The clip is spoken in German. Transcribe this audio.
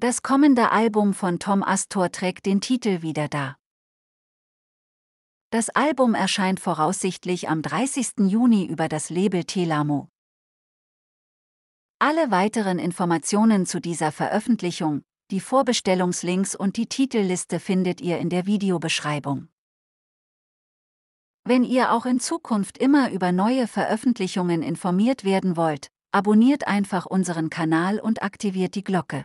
Das kommende Album von Tom Astor trägt den Titel wieder da. Das Album erscheint voraussichtlich am 30. Juni über das Label Telamo. Alle weiteren Informationen zu dieser Veröffentlichung, die Vorbestellungslinks und die Titelliste findet ihr in der Videobeschreibung. Wenn ihr auch in Zukunft immer über neue Veröffentlichungen informiert werden wollt, abonniert einfach unseren Kanal und aktiviert die Glocke.